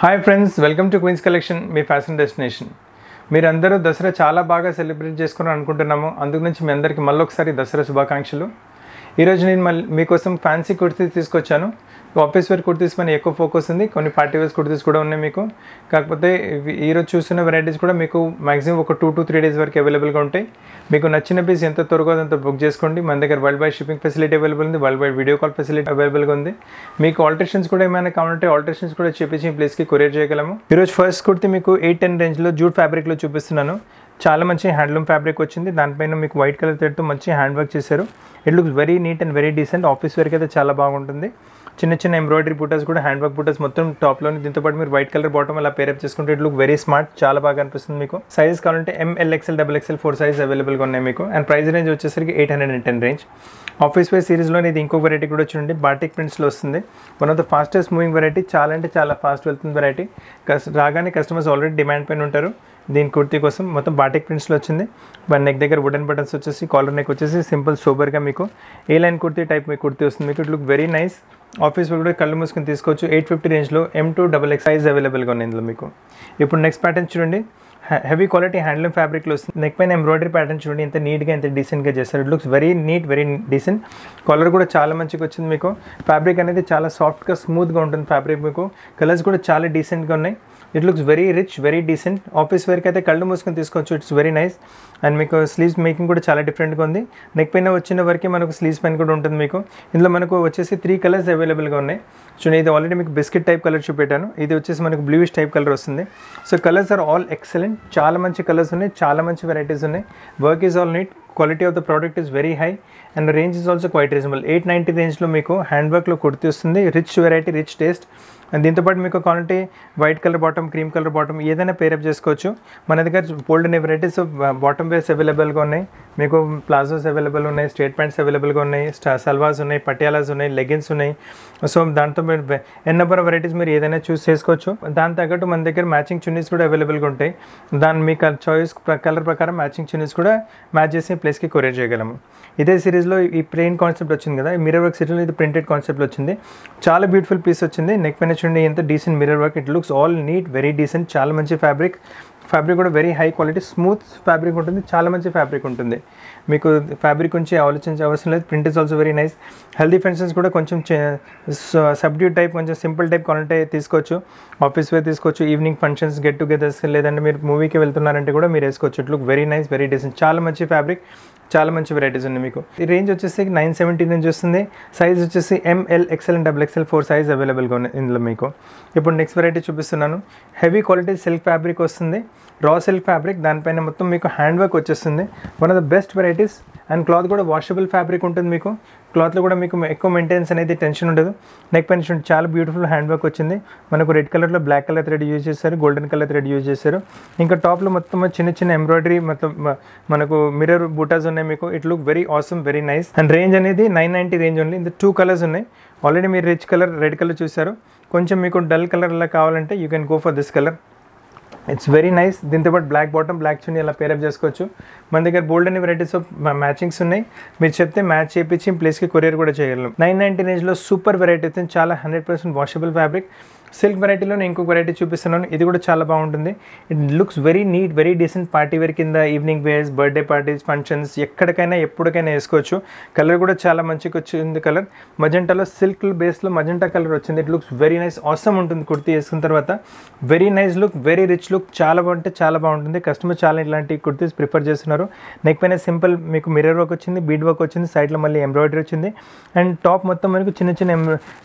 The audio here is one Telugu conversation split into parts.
hi friends welcome to queens collection మీ ఫ్యాషన్ డెస్టినేషన్ మీరందరూ దసరా చాలా బాగా సెలబ్రేట్ చేసుకుని అనుకుంటున్నాము అందుకు నుంచి మీ అందరికీ మళ్ళీ ఒకసారి దసరా శుభాకాంక్షలు ఈరోజు నేను మళ్ళీ మీకోసం ఫ్యాన్సీ కుర్తీస్ తీసుకొచ్చాను ఆఫీస్ వేర్ కుర్తీస్ పైన ఎక్కువ ఫోకస్ ఉంది కొన్ని పార్టీ వేర్స్ కుర్తీస్ కూడా ఉన్నాయి మీకు కాకపోతే ఈరోజు చూస్తున్న వెరైటీస్ కూడా మీకు మాక్సిమం ఒక టూ టు త్రీ డేస్ వరకు అవైలబుల్గా ఉంటాయి మీకు నచ్చిన పీస్ ఎంత త్వరగా అంత బుక్ చేసుకోండి మన దగ్గర world wide shipping facility available ఉంది world wide video call facility అవైలబుల్గా ఉంది మీకు ఆల్టరేషన్స్ కూడా ఏమైనా కావాలంటే ఆల్టరేషన్స్ కూడా చేపించి ప్లేస్కి కొరియర్ చేయగలము ఈరోజు ఫస్ట్ కుర్తి మీకు ఎయిట్ టెన్ రేంజ్లో జూట్ ఫ్యాబ్రిక్లో చూపిస్తున్నాను చాలా మంచి హ్యాండ్లూమ్ ఫ్యాబ్రిక్ వచ్చింది దానిపైన మీకు వైట్ కలర్ తిడుతూ మంచి హ్యాండ్ వర్క్ చేశారు it looks very neat and very decent office work అయితే చాలా బాగుంటుంది చిన్న చిన్న ఎంబ్రాయిడరీ బుటర్స్ కూడా హ్యాండ్ వర్క్ బుటర్స్ మొత్తం టాప్లోని దీంతో పాటు మీరు వైట్ కలర్ బాటమ్ అలా పేరప్ చేసుకుంటే ఇట్ లుక్ వెరీ స్మార్ట్ చాలా బాగా అనిపిస్తుంది మీకు సైజెస్ కావాలంటే M L XL double XL four size అవైలబుల్గా ఉన్నాయి మీకు అండ్ ప్రైస్ రేంజ్ వచ్చేసరికి eight hundred and ten range office wear సిరీస్లో ఇది ఇంకో వెరైటీ కూడా వచ్చిందండి బాటిక్ ప్రింట్స్లో వస్తుంది one of the fastest moving variety చాలా అంటే చాలా ఫాస్ట్ వెళ్తుంది వెరైటీ రాగానే కస్టమర్స్ ఆల్రెడీ డిమాండ్ పైన ఉంటారు దీని కుర్తీ కోసం మొత్తం బాటిక్ ప్రింట్స్లో వచ్చింది వన్ నెక్ దగ్గర వుడెన్ బటన్స్ వచ్చేసి కాలర్ నెక్ వచ్చేసి సింపుల్ సూపర్గా మీకు ఏ లైన్ కుర్తీ టైప్ మీకు కుర్తీ వస్తుంది మీకు it look very nice office కూడా కళ్ళు మూసుకుని తీసుకోవచ్చు ఎయిట్ ఫిఫ్టీ రేంజ్లో M to double X size అవైలబుల్గా ఉంది ఇందులో మీకు ఇప్పుడు నెక్స్ట్ ప్యాటర్న్ చూడండి హెవీ క్వాలిటీ హ్యాండ్లూమ్ ఫ్యాబ్రిక్లో వస్తుంది నెక్ పైన ఎంబ్రాయిడరీ ప్యాటర్న్ చూడండి ఎంత నీట్గా ఎంత డీసెంట్గా చేస్తారు it looks very neat very decent colour కూడా చాలా మంచిగా వచ్చింది మీకు ఫ్యాబ్రిక్ అనేది చాలా సాఫ్ట్గా స్మూత్గా ఉంటుంది ఫ్యాబ్రిక్ మీకు కలర్స్ కూడా చాలా డీసెంట్గా ఉన్నాయి it looks very rich very decent office వేర్కి అయితే కళ్ళు మూసుకొని తీసుకోవచ్చు ఇట్స్ వెరీ నైస్ అండ్ మీకు స్లీవ్స్ మేకింగ్ కూడా చాలా డిఫరెంట్గా ఉంది నెక్ పైన వచ్చిన వరకు మనకు స్లీవ్స్ పైన కూడా ఉంటుంది మీకు ఇందులో మనకు వచ్చేసి త్రీ కలర్స్ అవైలబుల్గా ఉన్నాయి చూడండి ఇది ఆల్రెడీ మీకు బిస్కెట్ టైప్ కలర్ చూపెట్టాను ఇది వచ్చేసి మనకు బ్లూయిష్ టైప్ కలర్ వస్తుంది so colours are all excellent చాలా మంచి కలర్స్ ఉన్నాయి చాలా మంచి వెరైటీస్ ఉన్నాయి work is all neat quality of the product is very high and range is also quite reasonable eight ninety రేంజ్లో మీకు హ్యాండ్ వర్క్లో కుర్తి వస్తుంది రిచ్ వెరైటీ రిచ్ టేస్ట్ దీంతోపాటు మీకు కావాలంటే white colour bottom cream colour bottom ఏదైనా పేరప్ చేసుకోవచ్చు మన దగ్గర బోల్డ్ అనే వెరైటీస్ బాటమ్ వేర్స్ అవైలబుల్గా ఉన్నాయి మీకు ప్లాజోస్ అవైలబుల్ ఉన్నాయి స్ట్రేట్ ప్యాంట్స్ అవైలబుల్గా ఉన్నాయి సల్వాస్ ఉన్నాయి పటియాలాస్ ఉన్నాయి లెగిన్స్ ఉన్నాయి సో దాంతో మీరు ఎన్ నెంబర్ వెరైటీస్ మీరు ఏదైనా చూస్ చేసుకోవచ్చు దాని తగ్గట్టు మన దగ్గర మ్యాచింగ్ చున్నీస్ కూడా అవైలబుల్గా ఉంటాయి దాని మీకు చాయిస్ కలర్ ప్రకారం మ్యాచింగ్ చున్నీస్ కూడా మ్యాచ్ చేసి ప్లేస్కి కొరియర్ చేయగలము ఇదే సిరీస్లో ఈ ప్రింట్ కాన్సెప్ట్ వచ్చింది కదా మీరే వర్క్ సిరీస్లో ఇది ప్రింటెడ్ కాన్సెప్ట్ వచ్చింది చాలా బ్యూటిఫుల్ పీస్ వచ్చింది నెక్ పైన చూడండి ఎంత decent mirror work it looks all neat very decent చాలా మంచి ఫ్యాబ్రిక్ ఫ్యాబ్రిక్ కూడా very high quality smooth fabric ఉంటుంది చాలా మంచి ఫ్యాబ్రిక్ ఉంటుంది మీకు ఫ్యాబ్రిక్ గురించి ఆలోచించే అవసరం లేదు print is also very nice healthy functions కూడా కొంచెం సబ్డ్యూ టైప్ కొంచెం సింపుల్ టైప్ కావాలంటే తీసుకోవచ్చు ఆఫీస్ వేర్ తీసుకోవచ్చు ఈవినింగ్ ఫంక్షన్స్ గెట్ టుగెదర్స్ లేదంటే మీరు మూవీకి వెళ్తున్నారంటే కూడా మీరు వేసుకోవచ్చు it look very nice very decent చాలా మంచి ఫ్యాబ్రిక్ చాలా మంచి వెరైటీస్ ఉన్నాయి మీకు ఈ రేంజ్ వచ్చేసి నైన్ సెవెంటీ నుంచి వస్తుంది సైజ్ వచ్చేసి M L XL and double XL four size అవైలబుల్గా ఉన్నాయి ఇందులో మీకు ఇప్పుడు నెక్స్ట్ వెరైటీ చూపిస్తున్నాను హెవీ క్వాలిటీ సిల్క్ ఫ్యాబ్రిక్ వస్తుంది రా సిల్క్ ఫ్యాబ్రిక్ దానిపైన మొత్తం మీకు హ్యాండ్ వర్క్ వచ్చేస్తుంది one of the best varieties and cloth కూడా వాషబుల్ ఫ్యాబ్రిక్ ఉంటుంది మీకు క్లాత్లో కూడా మీకు ఎక్కువ మెయింటెనెన్స్ అనేది టెన్షన్ ఉండదు నెక్ పైన చూడండి చాలా బ్యూటిఫుల్ హ్యాండ్ వర్క్ వచ్చింది మనకు రెడ్ కలర్లో బ్లాక్ కలర్ థ్రెడ్ యూజ్ చేశారు గోల్డెన్ కలర్ థ్రెడ్ యూజ్ చేశారు ఇంకా టాప్లో మొత్తం చిన్న చిన్న ఎంబ్రాయిడరీ మొత్తం మనకు మిర్రర్ బూటాస్ ఉన్నాయి మీకు it look very awesome very nice and range అనేది నైన్ నైంటీ రేంజ్ ఓన్లీ ఇంత టూ కలర్స్ ఉన్నాయి ఆల్రెడీ మీరు రిచ్ కలర్ రెడ్ కలర్ చూసారు కొంచెం మీకు డల్ కలర్లా కావాలంటే you can go for this colour it's very nice దీంతో పాటు బ్లాక్ బాటమ్ బ్లాక్ చున్నీ ఇలా పేరప్ చేసుకోవచ్చు మన దగ్గర బోల్డ్ అనే వెరైటీస్ ఆఫ్ మ్యాచింగ్స్ ఉన్నాయి మీరు చెప్తే మ్యాచ్ చేయించి ప్లేస్కి కొరియర్ కూడా చేయగలం నైన్ నైన్టీ రేంజ్లో సూపర్ వెరైటీ చాలా hundred percent washable fabric silk వెరైటీలో నేను ఇంకొక వెరైటీ చూపిస్తున్నాను ఇది కూడా చాలా బాగుంటుంది it looks very neat very decent party wear కింద evening wears birthday parties functions ఎక్కడికైనా ఎప్పటికైనా వేసుకోవచ్చు కలర్ కూడా చాలా మంచిగా వచ్చింది కలర్ మజంటాలో సిల్క్ బేస్లో మజంటా కలర్ వచ్చింది ఇట్ లుక్స్ వెరీ నైస్ అవసరం ఉంటుంది కుర్తీ వేసుకున్న తర్వాత very nice look very rich look చాలా బాగుంటే చాలా బాగుంటుంది కస్టమర్ చాలా ఇలాంటి కుర్తీస్ ప్రిఫర్ చేస్తున్నారు నెక్ పైన సింపుల్ మీకు మిర్రర్ వర్క్ వచ్చింది బీడ్ వర్క్ వచ్చింది సైడ్లో మళ్ళీ ఎంబ్రాయిడరీ వచ్చింది అండ్ టాప్ మొత్తం మనకు చిన్న చిన్న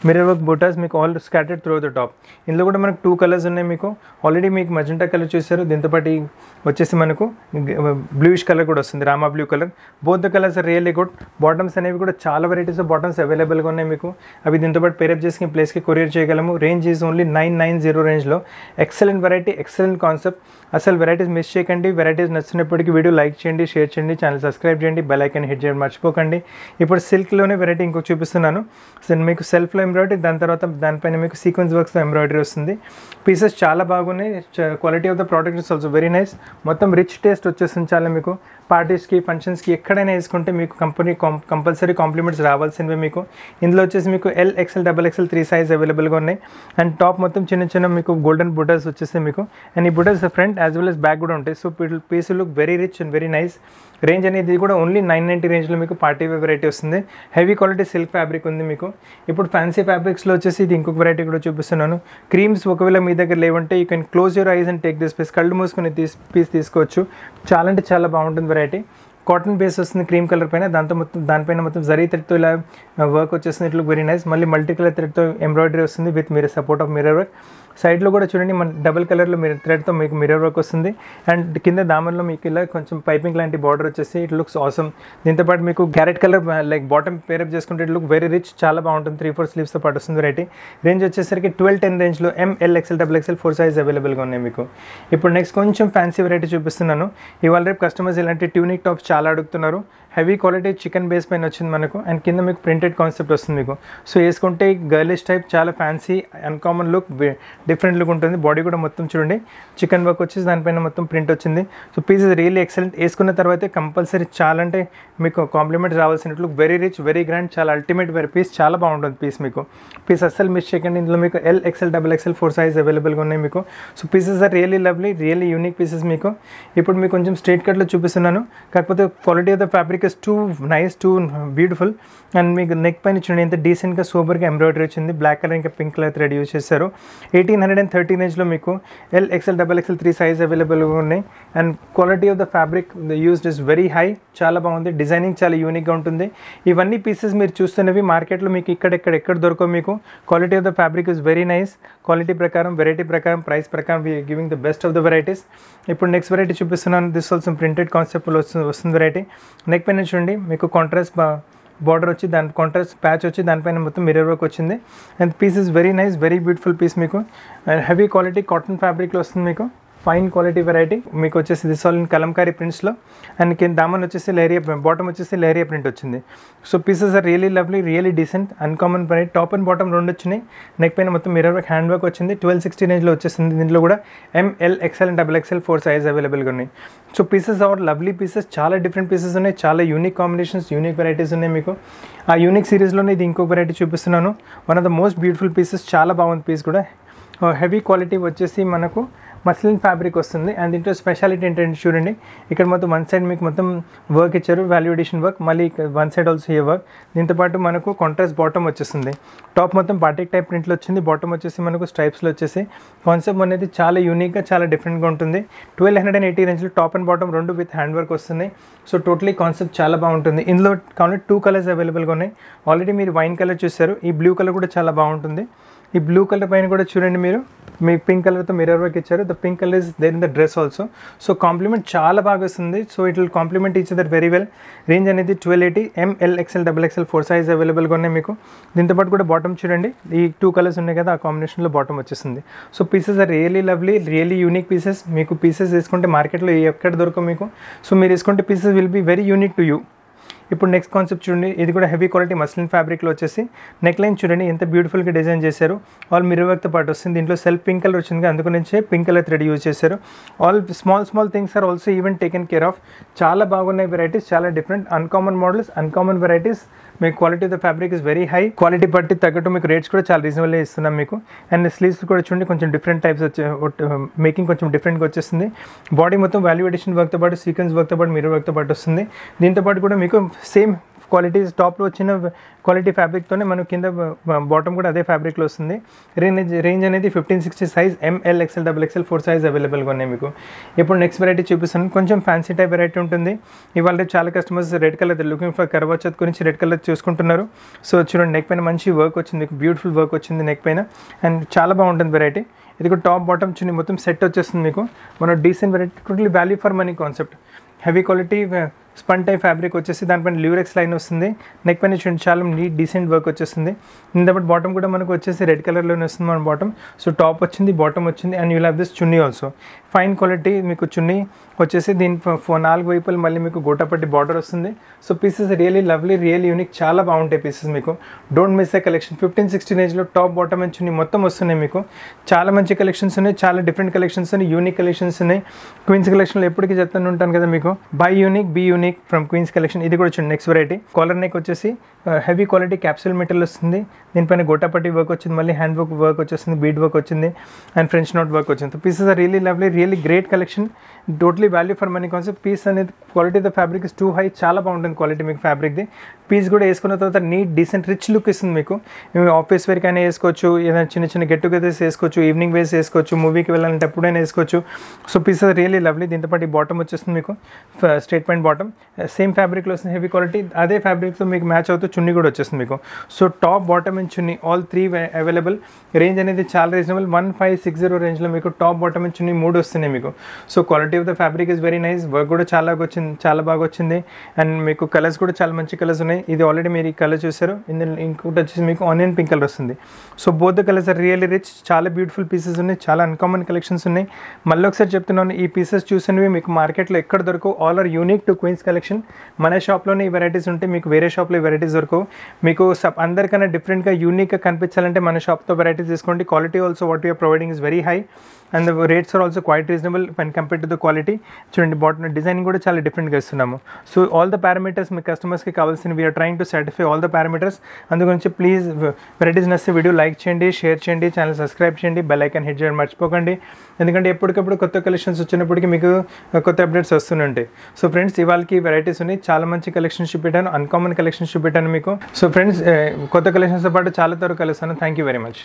మిర్రర్ వర్క్ బూటాస్ మీకు all scattered through the top ఇందులో కూడా మనకు టూ కలర్స్ ఉన్నాయి మీకు ఆల్రెడీ మీకు మజంటా కలర్ చూసారు దీంతోపాటి వచ్చేసి మనకు బ్లూయిష్ కలర్ కూడా వస్తుంది Rama blue colour both the colours really good bottoms అనేవి కూడా చాలా వెరైటీస్ ఆఫ్ బాటమ్స్ అవైలబుల్గా ఉన్నాయి మీకు అవి దీంతోపాటు పేరప్ చేసుకుని ప్లేస్కి కొరియర్ చేయగలము range is only nine nine zero రేంజ్లో ఎక్సలెంట్ వెరైటీ ఎక్సలెంట్ కాన్సెప్ట్ అసలు వెరైటీస్ మిస్ చేయకండి వెరైటీస్ నచ్చినప్పటికీ వీడియో లైక్ చేయండి షేర్ చేయండి ఛానల్ సబ్స్క్రైబ్ చేయండి బెల్ ఐకన్ హిట్ చేయడం మర్చిపోకండి ఇప్పుడు సిల్క్లోనే వెరైటీ ఇంకో చూపిస్తున్నాను సో మీకు సెల్ఫ్లో ఎంబ్రాయిడరీ దాని తర్వాత దానిపైన మీకు సీక్వెన్స్ వర్క్స్ ఎంబ్రాయిడరీ వస్తుంది పీసెస్ చాలా బాగున్నాయి quality of the product is also very nice మొత్తం రిచ్ టేస్ట్ వచ్చేసింది చాలా మీకు పార్టీస్కి ఫంక్షన్స్కి ఎక్కడైనా వేసుకుంటే మీకు కంపెనీ కాం కంపల్సరీ కాంప్లిమెంట్స్ రావాల్సినవి మీకు ఇందులో వచ్చేసి మీకు L XL double XL three size అవైలబుల్గా ఉన్నాయి అండ్ టాప్ మొత్తం చిన్న చిన్న మీకు గోల్డెన్ బుటర్స్ వచ్చేసి మీకు అండ్ ఈ బుటర్స్ front as well as back కూడా ఉంటాయి so piece look very rich and very nice range అనేది కూడా ఓన్లీ నైన్ నైంటీ రేంజ్లో మీకు పార్టీ వెరైటీ వస్తుంది హెవీ క్వాలిటీ సిల్క్ ఫ్యాబ్రిక్ ఉంది మీకు ఇప్పుడు ఫ్యాన్సీ ఫ్యాబ్రిక్స్లో వచ్చేసి ఇది ఇంకొక వెరైటీ కూడా చూపిస్తున్నాను క్రీమ్స్ ఒకవేళ మీ దగ్గర లేవంటే you can close your eyes and take this piece కళ్ళు మూసుకుని తీసి పీస్ తీసుకోవచ్చు చాలా అంటే చాలా బాగుంటుంది వెరైటీ కాటన్ బేస్ వస్తుంది క్రీమ్ కలర్ పైన దాంతో మొత్తం దానిపైన మొత్తం జరీ థ్రెడ్తో ఇలా వర్క్ uh, వచ్చేస్తుంది ఇట్లా వెరీ నైస్ మళ్ళీ మల్టీ కలర్ థ్రెడ్తో ఎంబ్రాయిడరీ వస్తుంది విత్ మీరు సపోర్ట్ ఆఫ్ మిర్రర్ వర్క్ సైడ్లో కూడా చూడండి మన డబుల్ కలర్లో మీరు థ్రెడ్తో మీకు మిర్రర్ వర్క్ వస్తుంది అండ్ కింద దామన్లో మీకు ఇలా కొంచెం పైపింగ్ లాంటి బార్డర్ వచ్చేసి ఇట్ లుక్స్ ఆసమ్ దీంతోపాటు మీకు carrot colour like bottom pair up చేసుకుంటే ఇట్ లుక్ వెరీ రిచ్ చాలా బాగుంటుంది త్రీ ఫోర్ స్లీవ్స్తో పాటు వస్తుంది వెరైటీ రేంజ్ వచ్చేసరికి ట్వెల్వ్ టెన్ రేంజ్లో M L XL double XL four size అవైలబుల్గా ఉన్నాయి మీకు ఇప్పుడు నెక్స్ట్ కొంచెం ఫ్యాన్సీ వెరైటీ చూపిస్తున్నాను ఇవాళ రేపు కస్టమర్స్ ఇలాంటి ట్యూనిక్ టాప్స్ చాలా అడుగుతున్నారు హెవీ క్వాలిటీ చికెన్ బేస్ పైన వచ్చింది మనకు అండ్ కింద మీకు ప్రింటెడ్ కాన్సెప్ట్ వస్తుంది మీకు సో వేసుకుంటే గర్లిష్ టైప్ చాలా fancy uncommon look different look ఉంటుంది బాడీ కూడా మొత్తం చూడండి చికెన్ వర్క్ వచ్చేసి దానిపైన మొత్తం ప్రింట్ వచ్చింది సో పీసెస్ రియల్లీ ఎక్సలెంట్ వేసుకున్న తర్వాత కంపల్సరీ చాలా అంటే మీకు కాంప్లిమెంట్ రావాల్సినట్లు వెరీ రిచ్ వెరీ గ్రాండ్ చాలా అల్టిమేట్ వెరీ పీస్ చాలా బాగుంటుంది పీస్ మీకు పీస్ అస్సలు మిస్ చేయకండి ఇందులో మీకు L XL double XL four size అవైలబుల్గా ఉన్నాయి మీకు so pieces are really lovely really unique pieces మీకు ఇప్పుడు మీకు కొంచెం స్ట్రేట్ కట్లో చూపిస్తున్నాను కాకపోతే quality of the fabric is too nice too beautiful and మీకు నెక్ పైన చూడండి ఎంత డీసెంట్గా సూపర్గా ఎంబ్రాయిడరీ వచ్చింది బ్లాక్ కలర్ ఇంకా పింక్ కలర్ రెడీ యూజ్ చేశారు eighty eighteen hundred and thirteen ఏజ్లో మీకు L XL double XL three size అవైలబుల్గా ఉన్నాయి and quality of the fabric used is very high చాలా బాగుంది డిజైనింగ్ చాలా యూనిక్గా ఉంటుంది ఇవన్నీ పీసెస్ మీరు చూస్తున్నవి మార్కెట్లో మీకు ఇక్కడెక్కడ ఎక్కడ దొరకవు మీకు quality of the fabric is very nice quality ప్రకారం వెరైటీ ప్రకారం ప్రైస్ ప్రకారం we giving the best of the varieties ఇప్పుడు నెక్స్ట్ వెరైటీ చూపిస్తున్నాను దిస్ ఆల్సో ప్రింటెడ్ కాన్సెప్ట్లో వస్తుంది వస్తుంది వెరైటీ నెక్ పైన చూడండి మీకు కాంట్రాస్ట్ బార్డర్ వచ్చి దాని కాంట్రాస్ట్ ప్యాచ్ వచ్చి దానిపైన మొత్తం మిర్రర్ వర్క్ వచ్చింది and piece is very nice very beautiful piece మీకు అండ్ హెవీ క్వాలిటీ కాటన్ ఫ్యాబ్రిక్లో వస్తుంది మీకు ఫైన్ క్వాలిటీ వెరైటీ మీకు వచ్చేసి దిస్ ఆల్ ఇన్ కలంకారీ ప్రింట్స్లో అండ్ కింద దామన్ వచ్చేసి లేరియా బాటమ్ వచ్చేసి లేరియా ప్రింట్ వచ్చింది so pieces are really lovely really decent uncommon variety top and bottom రెండు వచ్చినాయి నెక్ పైన మొత్తం మిర్రర్ వర్క్ హ్యాండ్ వర్క్ వచ్చింది ట్వెల్వ్ సిక్స్టీ రేంజ్లో వచ్చేసింది దీంట్లో కూడా M L XL and double XL four size అవైలబుల్గా ఉన్నాయి so pieces are lovely pieces చాలా డిఫరెంట్ పీసెస్ ఉన్నాయి చాలా యూనిక్ కాంబినేషన్స్ యూనిక్ వెరైటీస్ ఉన్నాయి మీకు ఆ యూనిక్ సిరీస్లోనే ఇది ఇంకో వెరైటీ చూపిస్తున్నాను one of the most beautiful pieces చాలా బాగుంది పీస్ కూడా హెవీ uh, క్వాలిటీ వచ్చేసి మనకు మస్లిన్ ఫ్యాబ్రిక్ వస్తుంది అండ్ దీంట్లో స్పెషాలిటీ ఏంటంటే చూడండి ఇక్కడ మొత్తం వన్ సైడ్ మీకు మొత్తం వర్క్ ఇచ్చారు వాల్యుడేషన్ వర్క్ మళ్ళీ one side also a work దీంతోపాటు మనకు కాంట్రాస్ట్ బాటమ్ వచ్చేస్తుంది టాప్ మొత్తం బాటిక్ టైప్ ప్రింట్లో వచ్చింది బాటమ్ వచ్చేసి మనకు స్ట్రైప్స్లో వచ్చేసి కాన్సెప్ట్ అనేది చాలా యూనిక్గా చాలా డిఫరెంట్గా ఉంటుంది ట్వెల్వ్ హండ్రెడ్ అండ్ ఎయిటీ రేంజ్లో టాప్ అండ్ బాటమ్ రెండు విత్ హ్యాండ్ వర్క్ వస్తుంది సో టోటలీ కాన్సెప్ట్ చాలా బాగుంటుంది ఇందులో కావాలంటే టూ కలర్స్ అవైలబుల్గా ఉన్నాయి ఆల్రెడీ మీరు వైన్ కలర్ చూసారు ఈ బ్లూ కలర్ కూడా చాలా బాగుంటుంది ఈ బ్లూ కలర్ పైన కూడా చూడండి మీరు మీ పింక్ కలర్తో మిర్రర్ వర్క్ ఇచ్చారు the pink colour is there in the dress also so compliment చాలా బాగా వస్తుంది సో ఇట్ విల్ కాంప్లిమెంట్ ఇచ్చి దట్ వెరీ వెల్ రేంజ్ అనేది twelve eighty M L XL double XL four size అవైలబుల్గా ఉన్నాయి మీకు దీంతో పాటు కూడా బాటమ్ చూడండి ఈ టూ కలర్స్ ఉన్నాయి కదా ఆ కాంబినేషన్లో బాటమ్ వచ్చేసింది so pieces are really lovely really unique pieces మీకు పీసెస్ తీసుకుంటే మార్కెట్లో ఎక్కడ దొరకవు మీకు సో మీరు తీసుకుంటే pieces will be very unique to you ఇప్పుడు నెక్స్ట్ కాన్సెప్ట్ చూడండి ఇది కూడా హెవీ క్వాలిటీ మస్లిన్ ఫ్యాబ్రిక్లో వచ్చేసి నెక్ లైన్ చూడండి ఎంత బ్యూటిఫుల్గా డిజైన్ చేశారు ఆల్ మిర్రవర్క్తో పాటు వస్తుంది దీంట్లో సెల్ఫ్ పింక్ కలర్ వచ్చింది అందుకు నుంచే పింక్ కలర్ థ్రెడ్ యూజ్ చేశారు all small small things are also even taken care of చాలా బాగున్నాయి వెరైటీస్ చాలా different uncommon models uncommon varieties మీ quality of the fabric is very high quality బట్టి తగ్గట్టు మీకు రేట్స్ కూడా చాలా రీజనబుల్గా ఇస్తున్నాం మీకు అండ్ స్లీవ్స్ కూడా చూడండి కొంచెం డిఫరెంట్ టైప్స్ వచ్చే మేకింగ్ కొంచెం డిఫరెంట్గా వచ్చేస్తుంది బాడీ మొత్తం వాల్యుయేషన్ వర్క్తో పాటు సీక్వెన్స్ వర్క్తో పాటు మీరు వర్క్తో పాటు వస్తుంది దీంతో పాటు కూడా మీకు సేమ్ క్వాలిటీస్ టాప్లో వచ్చిన క్వాలిటీ ఫ్యాబ్రిక్తోనే మనం కింద బాటమ్ కూడా అదే ఫ్యాబ్రిక్లో వస్తుంది రేంజ్ రేంజ్ అనేది fifteen sixty size M L XL double XL four size అవైలబుల్గా ఉన్నాయి మీకు ఇప్పుడు నెక్స్ట్ వెరైటీ చూపిస్తాను కొంచెం ఫ్యాన్సీ టైప్ వెరైటీ ఉంటుంది ఇవాళ చాలా customers red colour looking for Karva Chauth గురించి రెడ్ కలర్ చూసుకుంటున్నారు సో చూడండి నెక్ పైన మంచి వర్క్ వచ్చింది మీకు బ్యూటిఫుల్ వర్క్ వచ్చింది నెక్ పైన అండ్ చాలా బాగుంటుంది వెరైటీ ఇది కూడా టాప్ బాటమ్ చూడండి మొత్తం సెట్ వచ్చేస్తుంది మీకు మన decent variety total value for money concept heavy quality spun type fabric వచ్చేసి దానిపైన లివరెక్స్ లైన్ వస్తుంది నెక్ పైన చూడండి చాలా నీట్ డీసెంట్ వర్క్ వచ్చేస్తుంది ఇంతపటి బాటమ్ కూడా మనకు వచ్చేసి రెడ్ కలర్లోనే వస్తుంది మన బాటమ్ సో టాప్ వచ్చింది బాటమ్ వచ్చింది and you have this chunni also fine quality మీకు చున్నీ వచ్చేసి దీని నాలుగు వైపులు మళ్ళీ మీకు గోటపట్టి బార్డర్ వస్తుంది so pieces really lovely real unique చాలా బాగుంటాయి పీసెస్ మీకు don't miss a collection fifteen sixteen ఏజ్లో టాప్ బాటమ్ అండ్ చున్నీ మొత్తం వస్తున్నాయి మీకు చాలా మంచి కలెక్షన్స్ ఉన్నాయి చాలా డిఫరెంట్ కలెక్షన్స్ ఉన్నాయి యూనిక్ కలెక్షన్స్ ఉన్నాయి క్వీన్స్ కలెక్షన్లో ఎప్పటికీ చెప్తాను ఉంటాను కదా మీకు bye unique be unique from Queens collection ఇది కూడా చూడండి నెక్స్ట్ వెరైటీ కాలర్ నెక్ వచ్చేసి హెవీ క్వాలిటీ క్యాప్సిల్ మెటీరియల్ వస్తుంది దీనిపైన గోటాపట్టి వర్క్ వచ్చింది మళ్ళీ హ్యాండ్ వర్క్ వర్క్ వచ్చేసింది బీడ్ వర్క్ వచ్చింది అండ్ ఫ్రెంచ్ నోట్ వర్క్ వచ్చింది pieces are really lovely really great collection totally value for money concept piece అనేది quality the fabric is too high చాలా బాగుంటుంది క్వాలిటీ మీకు ఫ్యాబ్రిక్ది పీస్ కూడా వేసుకున్న తర్వాత నీట్ డీసెంట్ రిచ్ లుక్ ఇస్తుంది మీకు ఆఫీస్ అయినా వేసుకోవచ్చు ఏదైనా చిన్న చిన్న గెట్ టుగెదర్స్ వేసుకోవచ్చు ఈవినింగ్ వేస్ వేసుకోవచ్చు మూవీకి వెళ్ళాలంటే ఎప్పుడైనా వేసుకోవచ్చు సో పీసెస్ రియలీ లవ్లీ దీంతో పాటు బాటమ్ వచ్చేస్తుంది మీకు స్టేట్మెంట్ బాటమ్ సేమ్ ఫ్యాబ్రిక్లో వస్తుంది హెవీ క్వాలిటీ అదే ఫ్యాబ్రిక్తో మీకు మ్యాచ్ అవుతూ చున్నీ కూడా వచ్చేస్తుంది మీకు so top bottom and chunni all three available range అనేది చాలా reasonable one five six zero రేంజ్లో మీకు టాప్ బాటమ్ అండ్ చున్నీ మూడు వస్తున్నాయి మీకు so quality of the fabric is very nice work కూడా చాలా వచ్చింది చాలా బాగా వచ్చింది అండ్ మీకు కలర్స్ కూడా చాలా మంచి కలర్స్ ఉన్నాయి ఇది ఆల్రెడీ మీరు ఈ కలర్ చూసారు ఇందులో ఇంకొకటి వచ్చేసి మీకు ఆనియన్ పింక్ కలర్ వస్తుంది so both the colours are really rich చాలా బ్యూటిఫుల్ పీసెస్ ఉన్నాయి చాలా అన్కామన్ కలెక్షన్స్ ఉన్నాయి మళ్ళీ ఒకసారి చెప్తున్నాను ఈ పీసెస్ చూసినవి మీకు మార్కెట్లో ఎక్కడ దొరకవు దొరకవు all are unique to queens collection మన షాప్లోనే ఈ వెరైటీస్ ఉంటే మీకు వేరే షాప్లో ఈ వెరైటీస్ దొరకు మీకు అందరికన్నా డిఫరెంట్గా యూనిక్గా కనిపించాలంటే మన షాప్తో వెరైటీస్ తీసుకోండి quality also what you're providing is very high and rates are also quite reasonable when compare to the quality చూడండి బాటిల్ డిజైన్ కూడా చాలా డిఫరెంట్గా ఇస్తున్నాము సో ఆల్ ద పారామీటర్స్ మీ కస్టమర్స్కి కావాల్సిన we're trying to satisfy all the parameters అందుగురించి ప్లీజ్ వెరైటీస్ నచ్చి వీడియో లైక్ చేయండి షేర్ చేయండి ఛానల్ సబ్స్క్రైబ్ చేయండి బెల్ ఐకాన్ హిట్ చేయడం మర్చిపోకండి ఎందుకంటే ఎప్పటికప్పుడు కొత్త కలెక్షన్స్ వచ్చినప్పటికీ మీకు కొత్త అప్డేట్స్ వస్తూనే ఉంటాయి సో ఫ్రెండ్స్ ఇవాళకి వెరైటీస్ ఉన్నాయి చాలా మంచి కలెక్షన్స్ చూపెట్టాను అన్కామన్ కలెక్షన్స్ చూపెట్టాను మీకు సో ఫ్రెండ్స్ కొత్త కలెక్షన్స్తో పాటు చాలా త్వరగా కలుస్తాను థ్యాంక్ యూ వెరీ మచ్